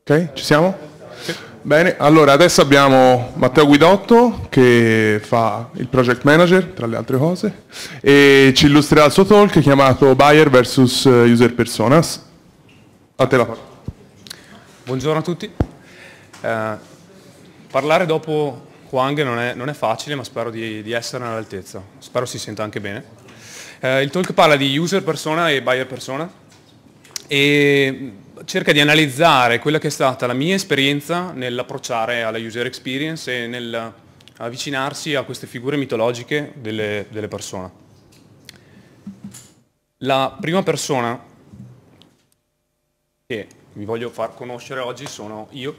Ok, ci siamo? Bene, allora adesso abbiamo Matteo Guidotto che fa il project manager, tra le altre cose, e ci illustrerà il suo talk chiamato Buyer vs. Eh, user Personas. A te la parola. Buongiorno a tutti. Eh, parlare dopo Quang non è, non è facile, ma spero di, di essere all'altezza. Spero si senta anche bene. Eh, il talk parla di user persona e buyer persona e cerca di analizzare quella che è stata la mia esperienza nell'approcciare alla user experience e nel eh, avvicinarsi a queste figure mitologiche delle, delle persone. La prima persona che vi voglio far conoscere oggi sono io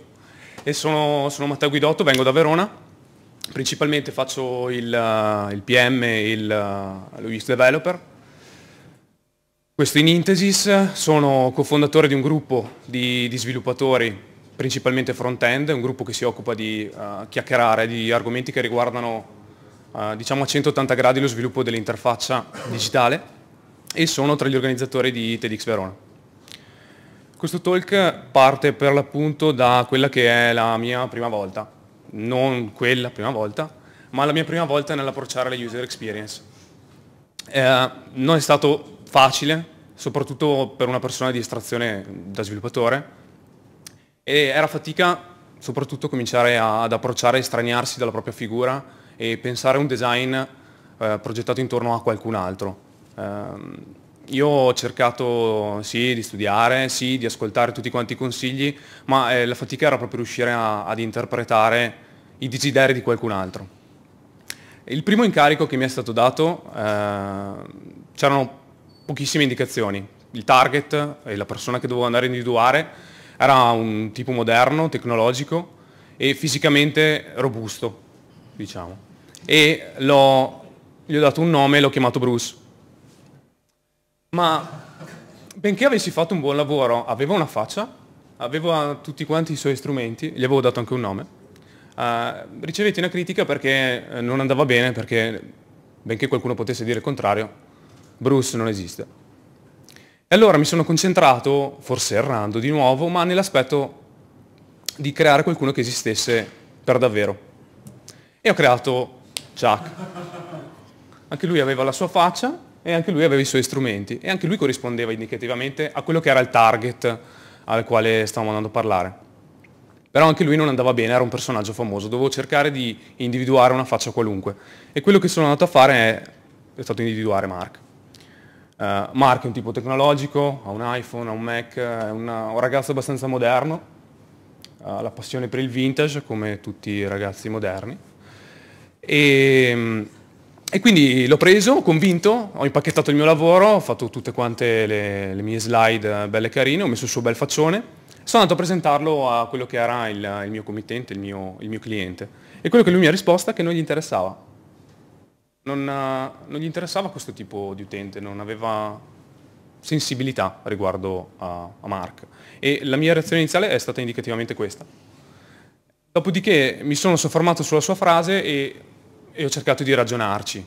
e sono, sono Matteo Guidotto, vengo da Verona, principalmente faccio il, eh, il PM, e eh, lo UX developer questo in Intesis, sono cofondatore di un gruppo di, di sviluppatori, principalmente front-end, un gruppo che si occupa di uh, chiacchierare di argomenti che riguardano uh, diciamo a 180 gradi lo sviluppo dell'interfaccia digitale e sono tra gli organizzatori di TEDx Verona. Questo talk parte per l'appunto da quella che è la mia prima volta, non quella prima volta, ma la mia prima volta nell'approcciare le user experience. Eh, non è stato facile, soprattutto per una persona di estrazione da sviluppatore, e era fatica soprattutto cominciare a, ad approcciare e straniarsi dalla propria figura e pensare a un design eh, progettato intorno a qualcun altro. Eh, io ho cercato sì di studiare, sì di ascoltare tutti quanti i consigli, ma eh, la fatica era proprio riuscire a, ad interpretare i desideri di qualcun altro. Il primo incarico che mi è stato dato, eh, c'erano pochissime indicazioni. Il target e la persona che dovevo andare a individuare era un tipo moderno, tecnologico e fisicamente robusto, diciamo. E gli ho dato un nome e l'ho chiamato Bruce. Ma benché avessi fatto un buon lavoro, aveva una faccia, aveva tutti quanti i suoi strumenti, gli avevo dato anche un nome, uh, ricevetti una critica perché eh, non andava bene, perché benché qualcuno potesse dire il contrario, Bruce non esiste. E allora mi sono concentrato, forse errando di nuovo, ma nell'aspetto di creare qualcuno che esistesse per davvero. E ho creato Chuck. Anche lui aveva la sua faccia e anche lui aveva i suoi strumenti e anche lui corrispondeva indicativamente a quello che era il target al quale stavamo andando a parlare. Però anche lui non andava bene, era un personaggio famoso, dovevo cercare di individuare una faccia qualunque. E quello che sono andato a fare è, è stato individuare Mark eh, Marco è un tipo tecnologico, ha un iPhone, ha un Mac, è una, un ragazzo abbastanza moderno, ha la passione per il vintage come tutti i ragazzi moderni. E, mm, e quindi l'ho preso, convinto, ho impacchettato il mio lavoro, ho fatto tutte quante le, le mie slide eh, belle carine, ho messo il suo bel faccione, sono andato a presentarlo a quello che era il, il mio committente, il mio, il mio cliente. E quello che lui mi ha risposto è che non gli interessava non, eh, non, gli interessava questo tipo di utente, non aveva sensibilità riguardo a, a Mark. E la mia reazione iniziale è stata indicativamente questa. Dopodiché mi sono soffermato sulla sua frase e, e ho cercato di ragionarci.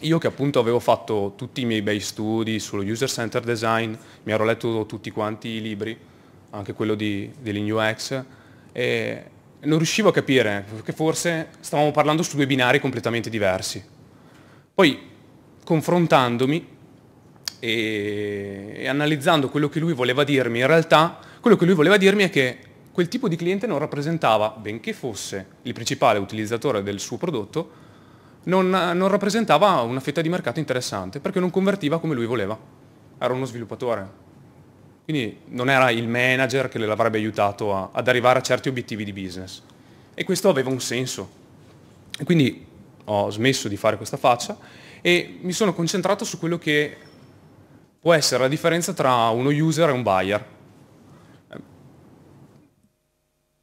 Io che appunto avevo fatto tutti i miei bei studi sullo user center design, mi ero letto tutti quanti i libri, anche quello di, dell'InUX, e non riuscivo a capire che forse stavamo parlando su due binari completamente diversi. Poi confrontandomi e, e analizzando quello che lui voleva dirmi, in realtà quello che lui voleva dirmi è che quel tipo di cliente non rappresentava, benché fosse il principale utilizzatore del suo prodotto, non, non, rappresentava una fetta di mercato interessante perché non convertiva come lui voleva. Era uno sviluppatore. Quindi non era il manager che l'avrebbe aiutato a, ad arrivare a certi obiettivi di business. E questo aveva un senso. E quindi ho smesso di fare questa faccia e mi sono concentrato su quello che può essere la differenza tra uno user e un buyer.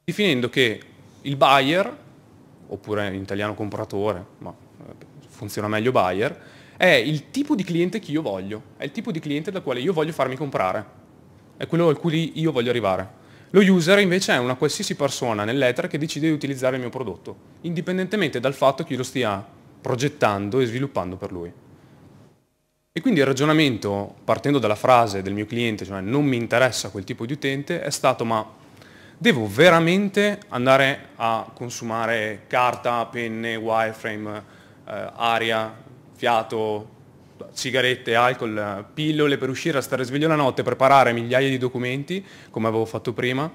Definendo che il buyer, oppure in italiano compratore, ma eh, funziona meglio buyer, è il tipo di cliente che io voglio, è il tipo di cliente dal quale io voglio farmi comprare, è quello al cui io voglio arrivare. Lo user invece è una qualsiasi persona nell'Ether che decide di utilizzare il mio prodotto, indipendentemente dal fatto che io lo stia progettando e sviluppando per lui. E quindi il ragionamento, partendo dalla frase del mio cliente, cioè non mi interessa quel tipo di utente, è stato ma devo veramente andare a consumare carta, penne, wireframe, eh, aria, fiato, sigarette, alcol, pillole per uscire a stare sveglio la notte, preparare migliaia di documenti, come avevo fatto prima,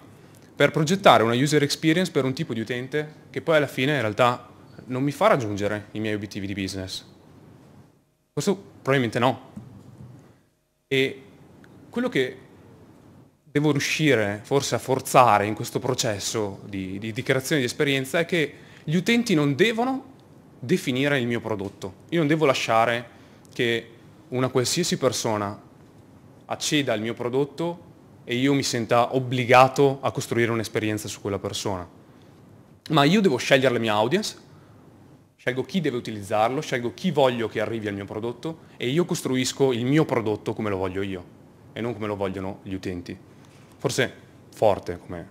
per progettare una user experience per un tipo di utente che poi alla fine in realtà non mi fa raggiungere i miei obiettivi di business. Questo probabilmente no. E quello che devo riuscire forse a forzare in questo processo di, di, di creazione di esperienza è che gli utenti non devono definire il mio prodotto. Io non devo lasciare che una qualsiasi persona acceda al mio prodotto e io mi senta obbligato a costruire un'esperienza su quella persona. Ma io devo scegliere la mia audience, scelgo chi deve utilizzarlo, scelgo chi voglio che arrivi al mio prodotto e io costruisco il mio prodotto come lo voglio io e non come lo vogliono gli utenti. Forse forte come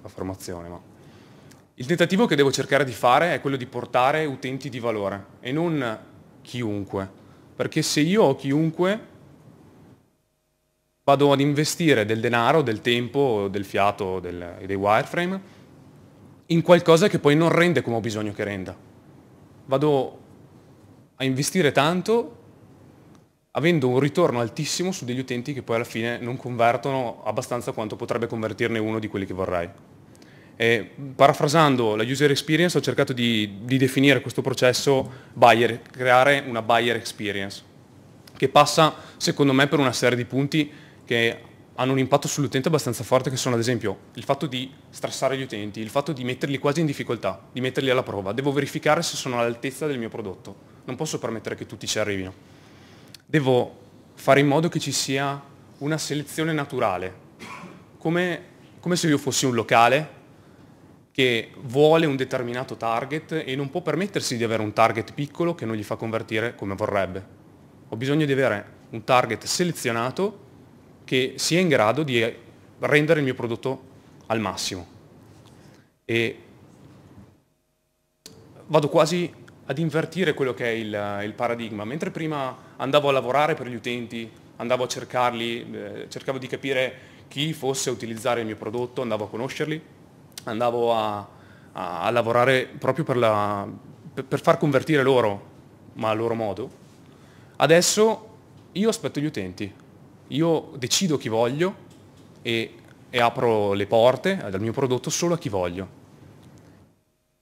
affermazione, ma... Il tentativo che devo cercare di fare è quello di portare utenti di valore e non chiunque, perché se io o chiunque vado ad investire del denaro, del tempo, del fiato, del, dei wireframe, in qualcosa che poi non rende come ho bisogno che renda. Vado a investire tanto avendo un ritorno altissimo su degli utenti che poi alla fine non convertono abbastanza quanto potrebbe convertirne uno di quelli che vorrei. Eh, parafrasando la user experience ho cercato di, di definire questo processo buyer, creare una buyer experience, che passa secondo me per una serie di punti che hanno un impatto sull'utente abbastanza forte che sono ad esempio il fatto di strassare gli utenti, il fatto di metterli quasi in difficoltà, di metterli alla prova. Devo verificare se sono all'altezza del mio prodotto. Non posso permettere che tutti ci arrivino. Devo fare in modo che ci sia una selezione naturale, come, come se io fossi un locale che vuole un determinato target e non può permettersi di avere un target piccolo che non gli fa convertire come vorrebbe. Ho bisogno di avere un target selezionato che sia in grado di rendere il mio prodotto al massimo. E vado quasi ad invertire quello che è il, il paradigma. Mentre prima andavo a lavorare per gli utenti, andavo a cercarli, eh, cercavo di capire chi fosse a utilizzare il mio prodotto, andavo a conoscerli, andavo a, a, a lavorare proprio per, la, per, per far convertire loro, ma a loro modo. Adesso io aspetto gli utenti, io decido chi voglio e, e, apro le porte del mio prodotto solo a chi voglio.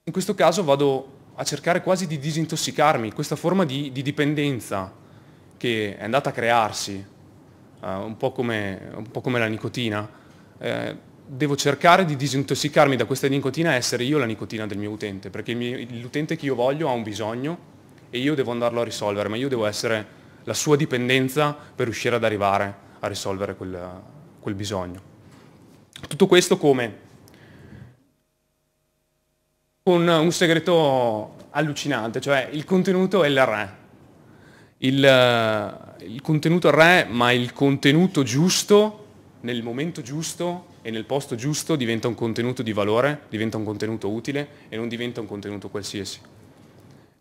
In questo caso vado a cercare quasi di disintossicarmi, questa forma di, di dipendenza che è andata a crearsi, uh, un, po come, un, po come, la nicotina. Eh, devo cercare di disintossicarmi da questa nicotina e essere io la nicotina del mio utente, perché l'utente che io voglio ha un bisogno e io devo andarlo a risolvere, ma io devo essere la sua dipendenza per riuscire ad arrivare a risolvere quel, quel bisogno. Tutto questo come? Con un segreto allucinante, cioè il contenuto è il re. Il, il contenuto è il re, ma il contenuto giusto, nel momento giusto, e nel posto giusto diventa un contenuto di valore, diventa un contenuto utile e non diventa un contenuto qualsiasi.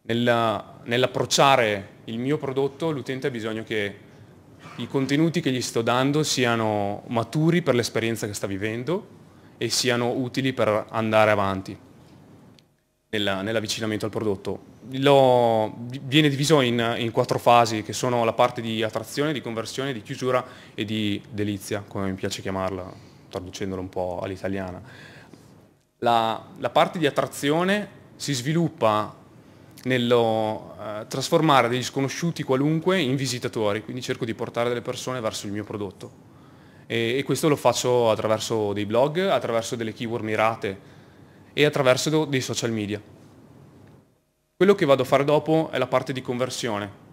nell'approcciare il mio prodotto l'utente ha bisogno che i contenuti che gli sto dando siano maturi per l'esperienza che sta vivendo e siano utili per andare avanti nell'avvicinamento al prodotto. Lo, viene diviso in, in, quattro fasi che sono la parte di attrazione, di conversione, di chiusura e di delizia, come mi piace chiamarla traducendolo un po' all'italiana. La, la parte di attrazione si sviluppa nello eh, trasformare degli sconosciuti qualunque in visitatori, quindi cerco di portare delle persone verso il mio prodotto. E, e questo lo faccio attraverso dei blog, attraverso delle keyword mirate e attraverso do, dei social media. Quello che vado a fare dopo è la parte di conversione.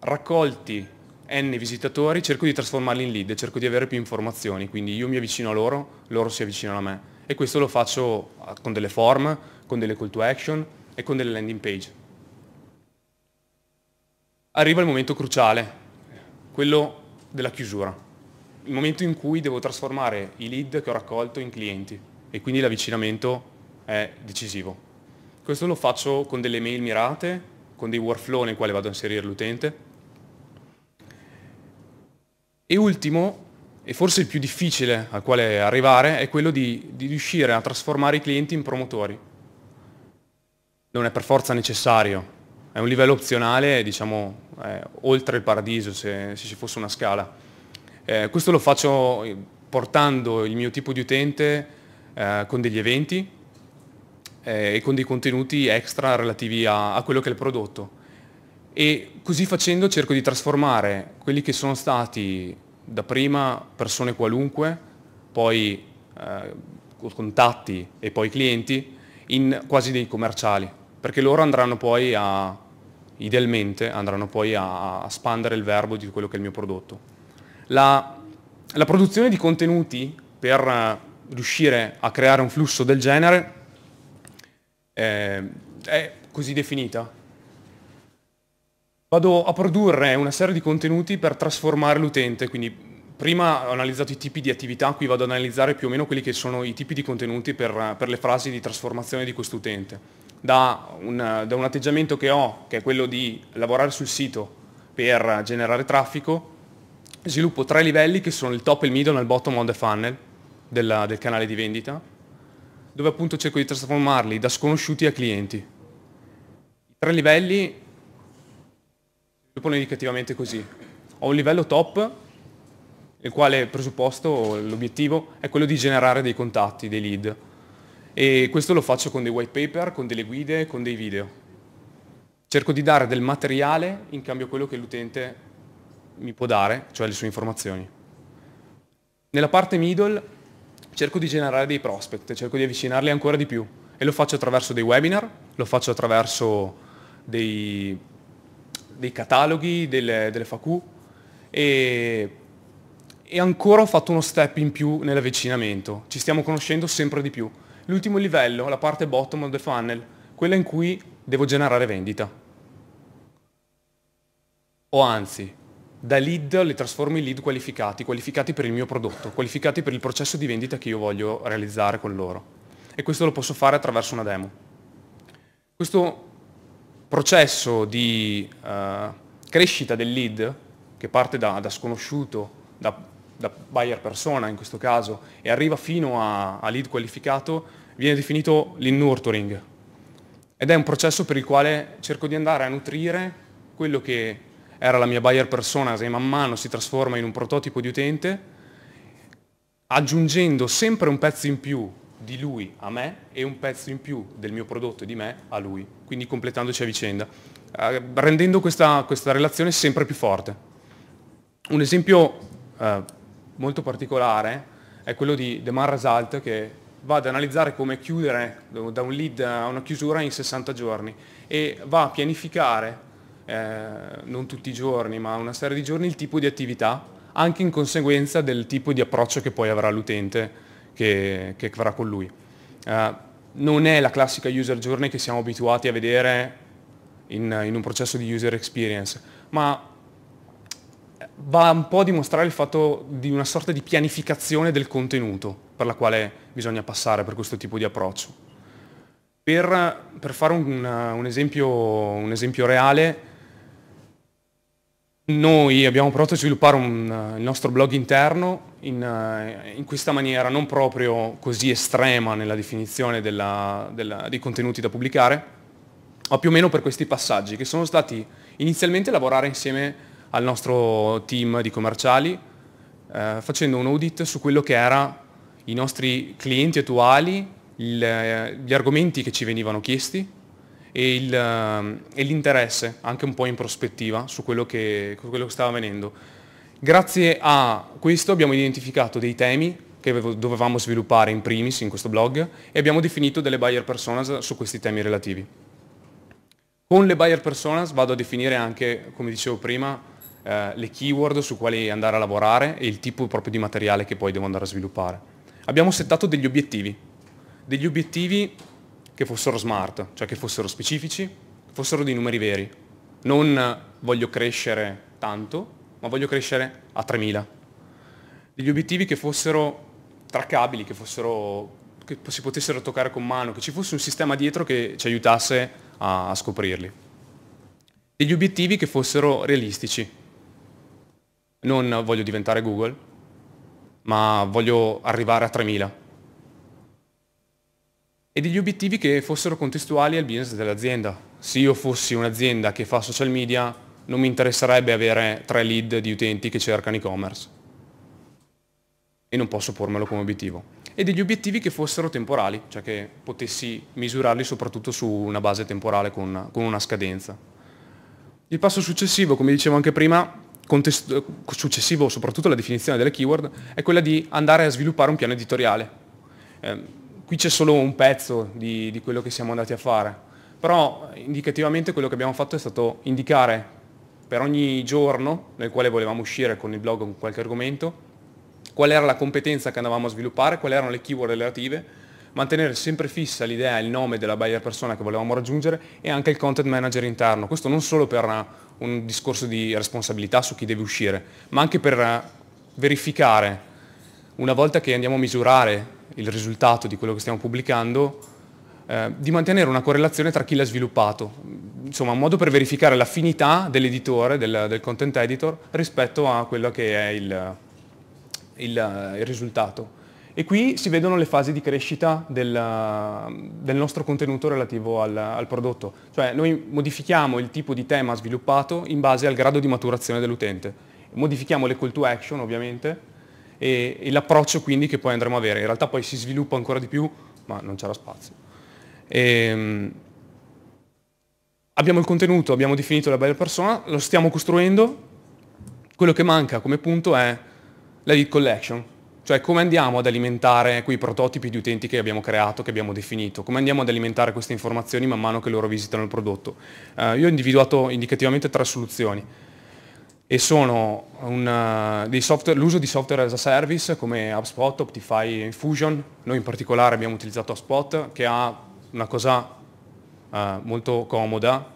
Raccolti n visitatori, cerco di trasformarli in lead, cerco di avere più informazioni, quindi io mi avvicino a loro, loro si avvicinano a me. E questo lo faccio ah, con delle form, con delle call to action e con delle landing page. Arriva il momento cruciale, quello della chiusura, il momento in cui devo trasformare i lead che ho raccolto in clienti e quindi l'avvicinamento è decisivo. Questo lo faccio con delle mail mirate, con dei workflow nel quale vado a inserire l'utente e ultimo, e forse il più difficile al quale arrivare, è quello di, di riuscire a trasformare i clienti in promotori. Non è per forza necessario, è un livello opzionale, diciamo, eh, oltre il paradiso, se, se, ci fosse una scala. Eh, questo lo faccio eh, portando il mio tipo di utente eh, con degli eventi eh, e con dei contenuti extra relativi a, a quello che è il prodotto e così facendo cerco di trasformare quelli che sono stati da prima persone qualunque, poi eh, contatti e poi clienti in quasi dei commerciali, perché loro andranno poi a, idealmente, andranno poi a, a spandere il verbo di quello che è il mio prodotto. La, la produzione di contenuti per eh, riuscire a creare un flusso del genere eh, è così definita, vado a produrre una serie di contenuti per trasformare l'utente, quindi prima ho analizzato i tipi di attività, qui vado ad analizzare più o meno quelli che sono i tipi di contenuti per, per le frasi di trasformazione di quest'utente. Da un, da un atteggiamento che ho, che è quello di lavorare sul sito per generare traffico, sviluppo tre livelli che sono il top, il middle e il bottom on the funnel del, del canale di vendita, dove appunto cerco di trasformarli da sconosciuti a clienti. I tre livelli lo pone indicativamente così. Ho un livello top, il quale presupposto, l'obiettivo, è quello di generare dei contatti, dei lead. E questo lo faccio con dei white paper, con delle guide, con dei video. Cerco di dare del materiale in cambio a quello che l'utente mi può dare, cioè le sue informazioni. Nella parte middle cerco di generare dei prospect, cerco di avvicinarli ancora di più e lo faccio attraverso dei webinar, lo faccio attraverso dei dei cataloghi, delle, delle FAQ e, e ancora ho fatto uno step in più nell'avvicinamento, ci stiamo conoscendo sempre di più. L'ultimo livello, la parte bottom of the funnel, quella in cui devo generare vendita. O anzi, da lead le trasformo in lead qualificati, qualificati per il mio prodotto, qualificati per il processo di vendita che io voglio realizzare con loro. E questo lo posso fare attraverso una demo. Questo processo di eh, crescita del lead che parte da, da sconosciuto, da, da, buyer persona in questo caso, e arriva fino a, a lead qualificato, viene definito l'innurturing. Ed è un processo per il quale cerco di andare a nutrire quello che era la mia buyer persona, se man mano si trasforma in un prototipo di utente, aggiungendo sempre un pezzo in più di lui a me e un pezzo in più del mio prodotto e di me a lui, quindi completandoci a vicenda, eh, rendendo questa, questa, relazione sempre più forte. Un esempio eh, molto particolare è quello di Demar Result che va ad analizzare come chiudere da un lead a una chiusura in 60 giorni e va a pianificare, eh, non tutti i giorni, ma una serie di giorni, il tipo di attività anche in conseguenza del tipo di approccio che poi avrà l'utente che, che farà con lui. Uh, non è la classica user journey che siamo abituati a vedere in, in un processo di user experience, ma eh, va un po' a dimostrare il fatto di una sorta di pianificazione del contenuto per la quale bisogna passare per questo tipo di approccio. Per, per fare un, un, esempio, un esempio reale, noi abbiamo provato a sviluppare un, eh, il nostro blog interno in, eh, in, questa maniera non proprio così estrema nella definizione della, della, dei contenuti da pubblicare, ma più o meno per questi passaggi che sono stati inizialmente lavorare insieme al nostro team di commerciali eh, facendo un audit su quello che erano i nostri clienti attuali, il, eh, gli argomenti che ci venivano chiesti e, il, ehm, e l'interesse anche un po' in prospettiva su quello che, quello che stava avvenendo. Grazie a questo abbiamo identificato dei temi che dovevamo sviluppare in primis in questo blog e abbiamo definito delle buyer personas su questi temi relativi. Con le buyer personas vado a definire anche, come dicevo prima, eh, le keyword su quali andare a lavorare e il tipo proprio di materiale che poi devo andare a sviluppare. Abbiamo settato degli obiettivi, degli obiettivi che fossero smart, cioè che fossero specifici, che fossero dei numeri veri. Non eh, voglio crescere tanto, ma voglio crescere a 3.000. Degli obiettivi che fossero traccabili, che, fossero, che si potessero toccare con mano, che ci fosse un sistema dietro che ci aiutasse a, a scoprirli. Degli obiettivi che fossero realistici. Non voglio diventare Google, ma voglio arrivare a 3.000 e degli obiettivi che fossero contestuali al business dell'azienda. Se io fossi un'azienda che fa social media, non mi interesserebbe avere tre lead di utenti che cercano e-commerce. E non posso pormelo come obiettivo. E degli obiettivi che fossero temporali, cioè che potessi misurarli soprattutto su una base temporale con, con una scadenza. Il passo successivo, come dicevo anche prima, successivo soprattutto alla definizione delle keyword, è quella di andare a sviluppare un piano editoriale. Eh, qui c'è solo un pezzo di, di, quello che siamo andati a fare, però eh, indicativamente quello che abbiamo fatto è stato indicare per ogni giorno nel quale volevamo uscire con il blog o con qualche argomento, qual era la competenza che andavamo a sviluppare, quali erano le keyword relative, mantenere sempre fissa l'idea e il nome della buyer persona che volevamo raggiungere e anche il content manager interno. Questo non solo per eh, un discorso di responsabilità su chi deve uscire, ma anche per eh, verificare, una volta che andiamo a misurare il risultato di quello che stiamo pubblicando, eh, di mantenere una correlazione tra chi l'ha sviluppato. Insomma, un modo per verificare l'affinità dell'editore, del, del, content editor, rispetto a quello che è il, il, il, risultato. E qui si vedono le fasi di crescita del, del nostro contenuto relativo al, al prodotto. Cioè noi modifichiamo il tipo di tema sviluppato in base al grado di maturazione dell'utente. Modifichiamo le call to action ovviamente e, e l'approccio quindi che poi andremo a avere. In realtà poi si sviluppa ancora di più, ma non c'era spazio. E, ehm, abbiamo il contenuto, abbiamo definito la bella persona, lo stiamo costruendo, quello che manca come punto è la lead collection, cioè come andiamo ad alimentare quei prototipi di utenti che abbiamo creato, che abbiamo definito, come andiamo ad alimentare queste informazioni man mano che loro visitano il prodotto. Eh, io ho individuato indicativamente tre soluzioni e sono eh, l'uso di software as a service come HubSpot, Optify e Infusion. Noi in particolare abbiamo utilizzato HubSpot che ha una cosa uh, molto comoda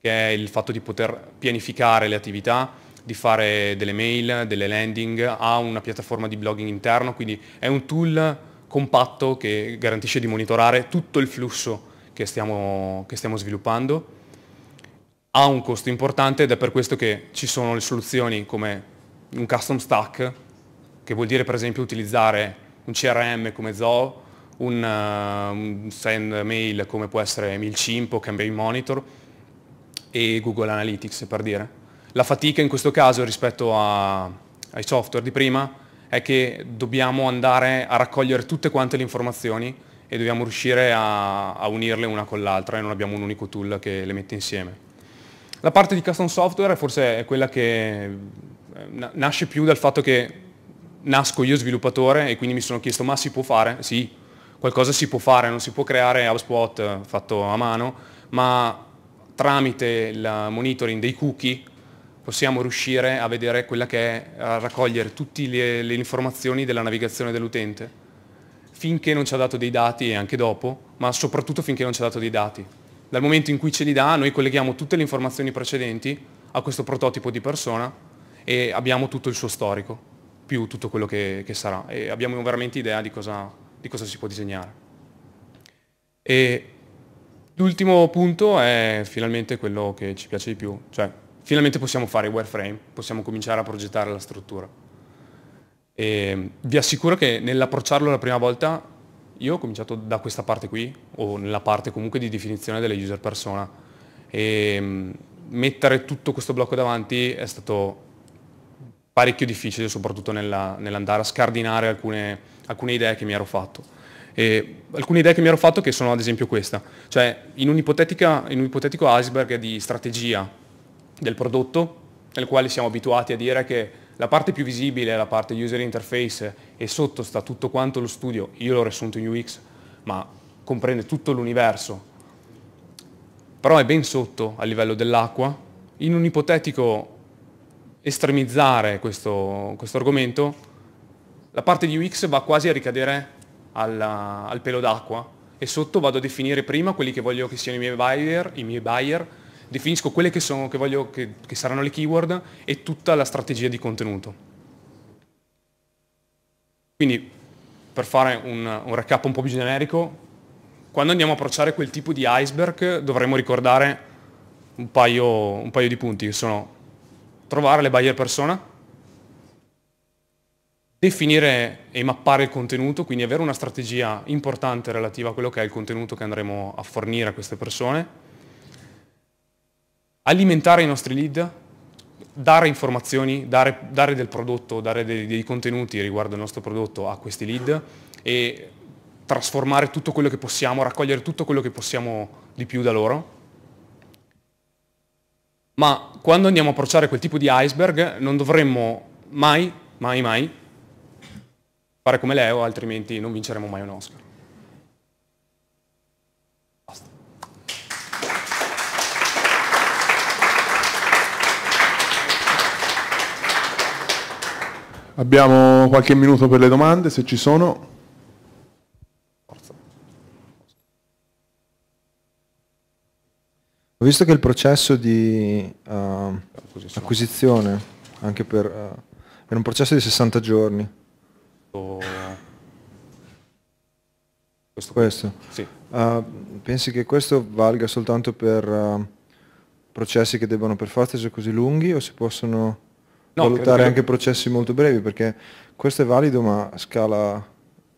che è il fatto di poter pianificare le attività, di fare delle mail, delle landing, ha una piattaforma di blogging interno, quindi è un tool compatto che garantisce di monitorare tutto il flusso che stiamo, che stiamo sviluppando ha un costo importante ed è per questo che ci sono le soluzioni come un custom stack, che vuol dire per esempio utilizzare un CRM come Zoho, un, uh, un send mail come può essere MailChimp o Campaign Monitor e Google Analytics per dire. La fatica in questo caso rispetto a, ai software di prima è che dobbiamo andare a raccogliere tutte quante le informazioni e dobbiamo riuscire a, a unirle una con l'altra e non abbiamo un unico tool che le mette insieme. La parte di custom software forse è quella che eh, nasce più dal fatto che nasco io sviluppatore e quindi mi sono chiesto ma si può fare? Sì, qualcosa si può fare, non si può creare HubSpot eh, fatto a mano, ma tramite il monitoring dei cookie possiamo riuscire a vedere quella che è, a raccogliere tutte le, le informazioni della navigazione dell'utente, finché non ci ha dato dei dati e anche dopo, ma soprattutto finché non ci ha dato dei dati. Dal momento in cui ce li dà, noi colleghiamo tutte le informazioni precedenti a questo prototipo di persona e abbiamo tutto il suo storico, più tutto quello che, che sarà. E abbiamo veramente idea di cosa, di cosa si può disegnare. E l'ultimo punto è finalmente quello che ci piace di più, cioè finalmente possiamo fare i wireframe, possiamo cominciare a progettare la struttura. E vi assicuro che nell'approcciarlo la prima volta io ho cominciato da questa parte qui, o nella parte comunque di definizione delle user persona. E mm, mettere tutto questo blocco davanti è stato parecchio difficile, soprattutto nell'andare a scardinare alcune, alcune idee che mi ero fatto. E alcune idee che mi ero fatto che sono ad esempio questa, cioè in un, in un ipotetico iceberg di strategia del prodotto, nel quale siamo abituati a dire che la parte più visibile è la parte user interface e sotto sta tutto quanto lo studio, io l'ho riassunto in UX, ma comprende tutto l'universo. Però è ben sotto a livello dell'acqua. In un ipotetico estremizzare questo, questo argomento, la parte di UX va quasi a ricadere alla, al pelo d'acqua e sotto vado a definire prima quelli che voglio che siano i miei buyer, i miei buyer definisco quelle che, sono, che voglio che, che saranno le keyword e tutta la strategia di contenuto. Quindi, per fare un, un recap un po' più generico, quando andiamo a approcciare quel tipo di iceberg dovremmo ricordare un paio, un paio di punti, che sono trovare le buyer persona, definire e mappare il contenuto, quindi avere una strategia importante relativa a quello che è il contenuto che andremo a fornire a queste persone, alimentare i nostri lead, dare informazioni, dare, dare del prodotto, dare dei, dei, contenuti riguardo il nostro prodotto a questi lead e trasformare tutto quello che possiamo, raccogliere tutto quello che possiamo di più da loro. Ma quando andiamo a approcciare quel tipo di iceberg non dovremmo mai, mai, mai fare come Leo, altrimenti non vinceremo mai un Oscar. Abbiamo qualche minuto per le domande, se ci sono. Ho visto che il processo di uh, acquisizione, anche per, uh, eh, era un processo di 60 giorni. Oh, eh. Questo? questo. Sì. Uh, pensi che questo valga soltanto per processi che debbano per forza essere così lunghi o si possono no, valutare che... anche processi molto brevi perché questo è valido ma scala,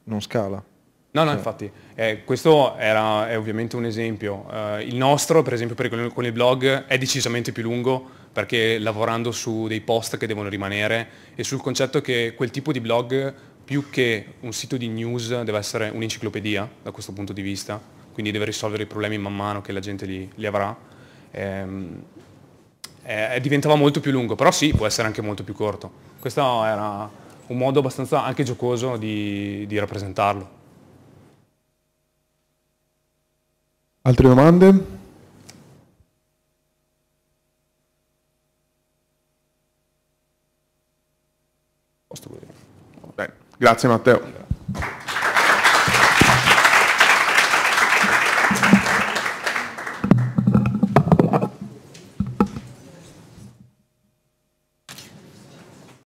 non scala. No, no, cioè. infatti, eh, questo era, è ovviamente un esempio. Eh, il nostro, per esempio, per, con, il blog è decisamente più lungo perché lavorando su dei post che devono rimanere e sul concetto che quel tipo di blog, più che un sito di news, deve essere un'enciclopedia da questo punto di vista, quindi deve risolvere i problemi man mano che la gente li, li avrà. Eh, eh, eh, diventava molto più lungo, però sì, può essere anche molto più corto. Questo era un modo abbastanza anche giocoso di, di rappresentarlo. Altre domande? Bene. Grazie Matteo.